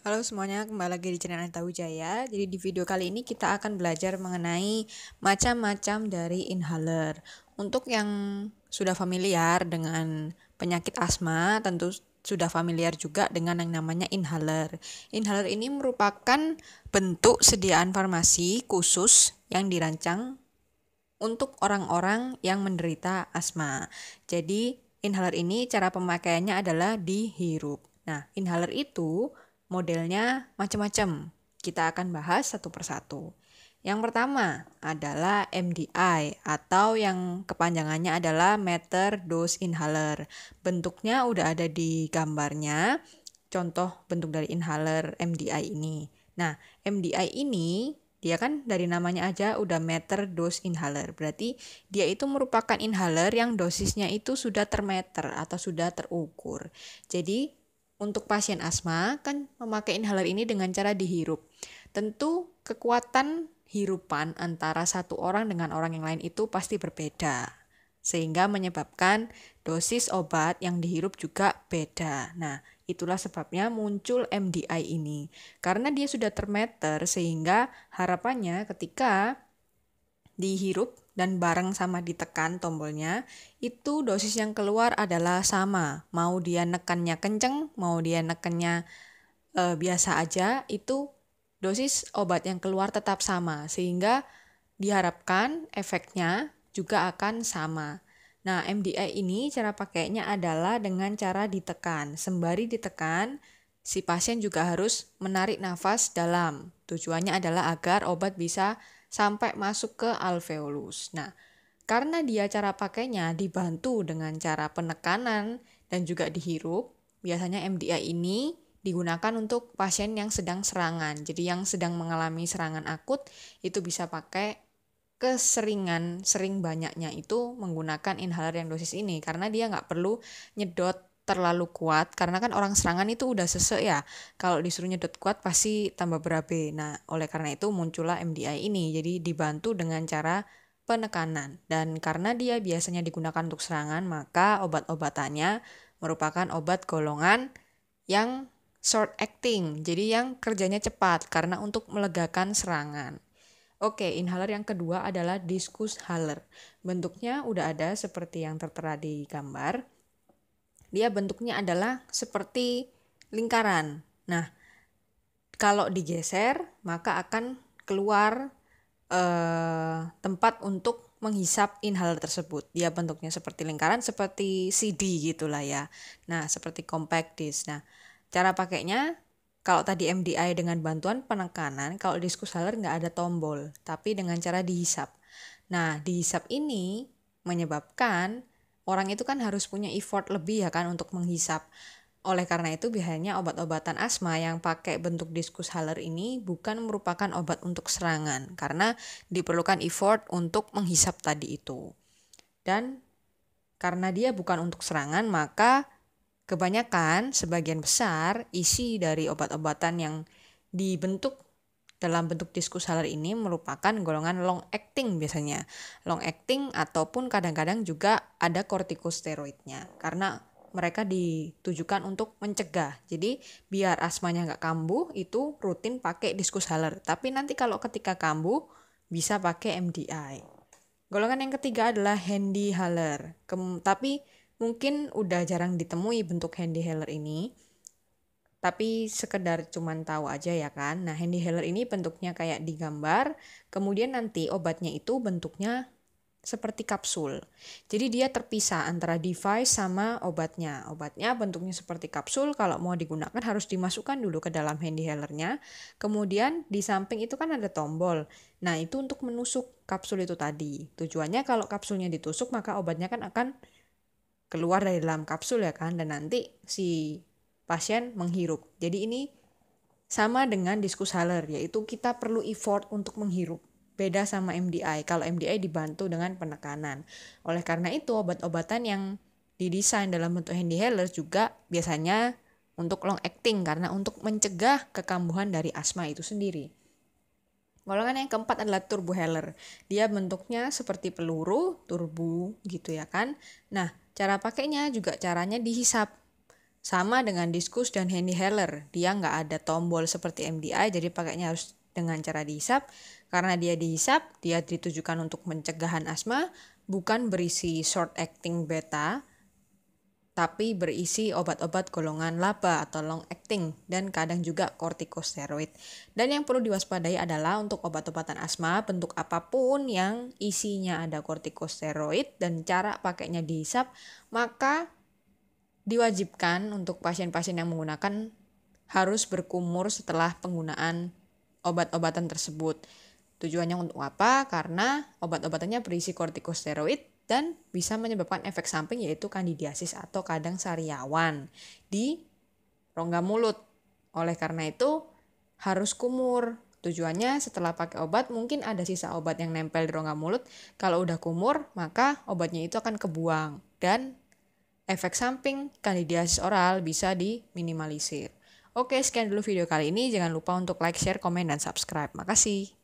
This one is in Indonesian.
Halo semuanya, kembali lagi di channel Anita Wijaya. Jadi di video kali ini kita akan belajar mengenai macam-macam dari inhaler. Untuk yang sudah familiar dengan penyakit asma, tentu sudah familiar juga dengan yang namanya inhaler. Inhaler ini merupakan bentuk sediaan farmasi khusus yang dirancang untuk orang-orang yang menderita asma. Jadi inhaler ini cara pemakaiannya adalah dihirup. Nah, inhaler itu Modelnya macam-macam. Kita akan bahas satu persatu. Yang pertama adalah MDI atau yang kepanjangannya adalah meter dose inhaler. Bentuknya udah ada di gambarnya. Contoh bentuk dari inhaler MDI ini. Nah, MDI ini dia kan dari namanya aja udah meter dose inhaler. Berarti dia itu merupakan inhaler yang dosisnya itu sudah termeter atau sudah terukur. Jadi untuk pasien asma kan memakai inhaler ini dengan cara dihirup. Tentu kekuatan hirupan antara satu orang dengan orang yang lain itu pasti berbeda. Sehingga menyebabkan dosis obat yang dihirup juga beda. Nah, itulah sebabnya muncul MDI ini. Karena dia sudah termeter sehingga harapannya ketika dihirup dan bareng sama ditekan tombolnya, itu dosis yang keluar adalah sama. Mau dia nekannya kenceng, mau dia nekannya e, biasa aja, itu dosis obat yang keluar tetap sama. Sehingga diharapkan efeknya juga akan sama. Nah, MDI ini cara pakainya adalah dengan cara ditekan. Sembari ditekan, si pasien juga harus menarik nafas dalam. Tujuannya adalah agar obat bisa sampai masuk ke alveolus. Nah, karena dia cara pakainya dibantu dengan cara penekanan dan juga dihirup, biasanya MDA ini digunakan untuk pasien yang sedang serangan. Jadi yang sedang mengalami serangan akut itu bisa pakai keseringan, sering banyaknya itu menggunakan inhaler yang dosis ini karena dia nggak perlu nyedot terlalu kuat karena kan orang serangan itu udah sesek ya kalau disuruh nyedot kuat pasti tambah berabe nah oleh karena itu muncullah MDI ini jadi dibantu dengan cara penekanan dan karena dia biasanya digunakan untuk serangan maka obat-obatannya merupakan obat golongan yang short acting jadi yang kerjanya cepat karena untuk melegakan serangan Oke, inhaler yang kedua adalah diskus haler. Bentuknya udah ada seperti yang tertera di gambar, dia bentuknya adalah seperti lingkaran. Nah, kalau digeser maka akan keluar eh, tempat untuk menghisap inhaler tersebut. Dia bentuknya seperti lingkaran, seperti CD gitulah ya. Nah, seperti compact disc. Nah, cara pakainya kalau tadi MDI dengan bantuan penekanan, kalau diskus haler nggak ada tombol, tapi dengan cara dihisap. Nah, dihisap ini menyebabkan orang itu kan harus punya effort lebih ya kan untuk menghisap. Oleh karena itu biasanya obat-obatan asma yang pakai bentuk diskus haler ini bukan merupakan obat untuk serangan karena diperlukan effort untuk menghisap tadi itu. Dan karena dia bukan untuk serangan maka kebanyakan sebagian besar isi dari obat-obatan yang dibentuk dalam bentuk diskus salar ini merupakan golongan long acting biasanya. Long acting ataupun kadang-kadang juga ada kortikosteroidnya karena mereka ditujukan untuk mencegah. Jadi biar asmanya nggak kambuh itu rutin pakai diskus haler. Tapi nanti kalau ketika kambuh bisa pakai MDI. Golongan yang ketiga adalah handy haler. tapi mungkin udah jarang ditemui bentuk handy haler ini tapi sekedar cuman tahu aja ya kan. Nah, hand inhaler ini bentuknya kayak digambar, kemudian nanti obatnya itu bentuknya seperti kapsul. Jadi dia terpisah antara device sama obatnya. Obatnya bentuknya seperti kapsul, kalau mau digunakan harus dimasukkan dulu ke dalam hand inhalernya. Kemudian di samping itu kan ada tombol. Nah, itu untuk menusuk kapsul itu tadi. Tujuannya kalau kapsulnya ditusuk maka obatnya kan akan keluar dari dalam kapsul ya kan dan nanti si pasien menghirup. Jadi ini sama dengan diskus haler, yaitu kita perlu effort untuk menghirup. Beda sama MDI. Kalau MDI dibantu dengan penekanan. Oleh karena itu, obat-obatan yang didesain dalam bentuk inhaler juga biasanya untuk long acting karena untuk mencegah kekambuhan dari asma itu sendiri. Golongan yang keempat adalah turbo heller. Dia bentuknya seperti peluru, turbo gitu ya kan. Nah, cara pakainya juga caranya dihisap sama dengan Diskus dan Handy Heller, dia nggak ada tombol seperti MDI, jadi pakainya harus dengan cara dihisap. Karena dia dihisap, dia ditujukan untuk pencegahan asma, bukan berisi short acting beta, tapi berisi obat-obat golongan laba atau long acting dan kadang juga kortikosteroid. Dan yang perlu diwaspadai adalah untuk obat-obatan asma bentuk apapun yang isinya ada kortikosteroid dan cara pakainya dihisap, maka diwajibkan untuk pasien-pasien yang menggunakan harus berkumur setelah penggunaan obat-obatan tersebut. Tujuannya untuk apa? Karena obat-obatannya berisi kortikosteroid dan bisa menyebabkan efek samping yaitu kandidiasis atau kadang sariawan di rongga mulut. Oleh karena itu harus kumur. Tujuannya setelah pakai obat mungkin ada sisa obat yang nempel di rongga mulut. Kalau udah kumur maka obatnya itu akan kebuang dan efek samping kandidiasis oral bisa diminimalisir. Oke, sekian dulu video kali ini. Jangan lupa untuk like, share, komen, dan subscribe. Makasih.